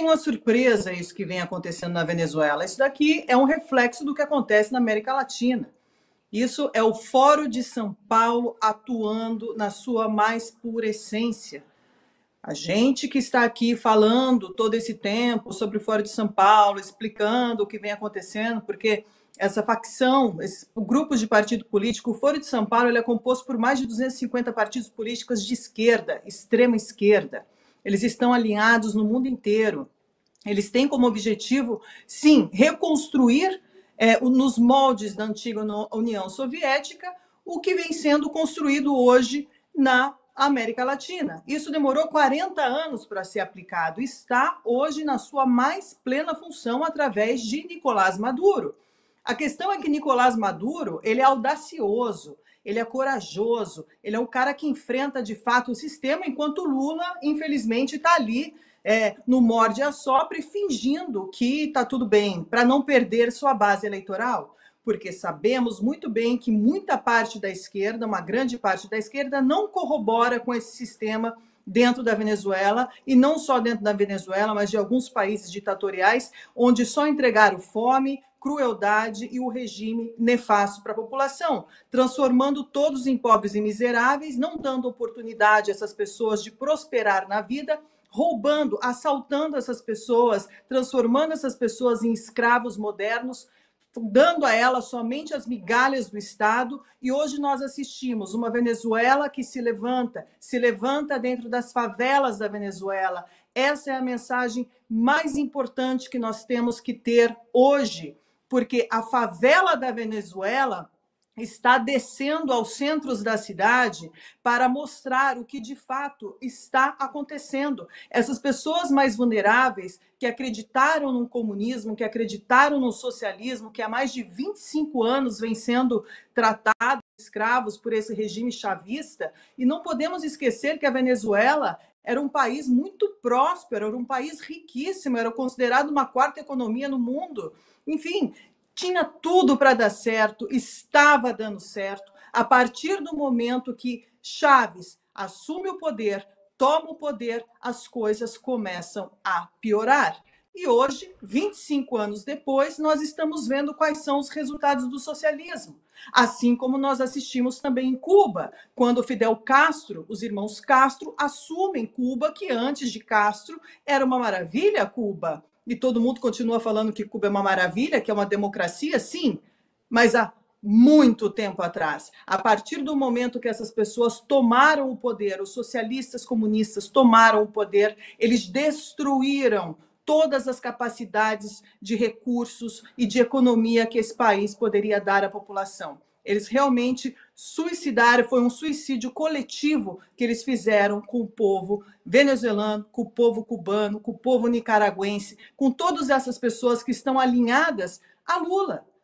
nenhuma surpresa isso que vem acontecendo na Venezuela. Isso daqui é um reflexo do que acontece na América Latina. Isso é o Fórum de São Paulo atuando na sua mais pura essência. A gente que está aqui falando todo esse tempo sobre o Fórum de São Paulo, explicando o que vem acontecendo, porque essa facção, esse, grupos grupo de partido político, o Fórum de São Paulo, ele é composto por mais de 250 partidos políticos de esquerda, extrema esquerda eles estão alinhados no mundo inteiro. Eles têm como objetivo, sim, reconstruir é, nos moldes da antiga União Soviética o que vem sendo construído hoje na América Latina. Isso demorou 40 anos para ser aplicado. Está hoje na sua mais plena função através de Nicolás Maduro. A questão é que Nicolás Maduro ele é audacioso, ele é corajoso, ele é um cara que enfrenta de fato o sistema, enquanto Lula, infelizmente, está ali é, no morde a sopra e fingindo que está tudo bem, para não perder sua base eleitoral. Porque sabemos muito bem que muita parte da esquerda, uma grande parte da esquerda, não corrobora com esse sistema dentro da Venezuela, e não só dentro da Venezuela, mas de alguns países ditatoriais, onde só entregaram fome, crueldade e o regime nefasto para a população, transformando todos em pobres e miseráveis, não dando oportunidade a essas pessoas de prosperar na vida roubando, assaltando essas pessoas, transformando essas pessoas em escravos modernos, dando a elas somente as migalhas do Estado. E hoje nós assistimos uma Venezuela que se levanta, se levanta dentro das favelas da Venezuela. Essa é a mensagem mais importante que nós temos que ter hoje porque a favela da Venezuela está descendo aos centros da cidade para mostrar o que de fato está acontecendo. Essas pessoas mais vulneráveis que acreditaram no comunismo, que acreditaram no socialismo, que há mais de 25 anos vem sendo tratados escravos por esse regime chavista, e não podemos esquecer que a Venezuela era um país muito próspero, era um país riquíssimo, era considerado uma quarta economia no mundo. Enfim, tinha tudo para dar certo, estava dando certo. A partir do momento que Chaves assume o poder, toma o poder, as coisas começam a piorar. E hoje, 25 anos depois, nós estamos vendo quais são os resultados do socialismo. Assim como nós assistimos também em Cuba, quando Fidel Castro, os irmãos Castro, assumem Cuba, que antes de Castro era uma maravilha Cuba. E todo mundo continua falando que Cuba é uma maravilha, que é uma democracia, sim, mas há muito tempo atrás. A partir do momento que essas pessoas tomaram o poder, os socialistas comunistas tomaram o poder, eles destruíram todas as capacidades de recursos e de economia que esse país poderia dar à população. Eles realmente suicidaram, foi um suicídio coletivo que eles fizeram com o povo venezuelano, com o povo cubano, com o povo nicaragüense, com todas essas pessoas que estão alinhadas a Lula.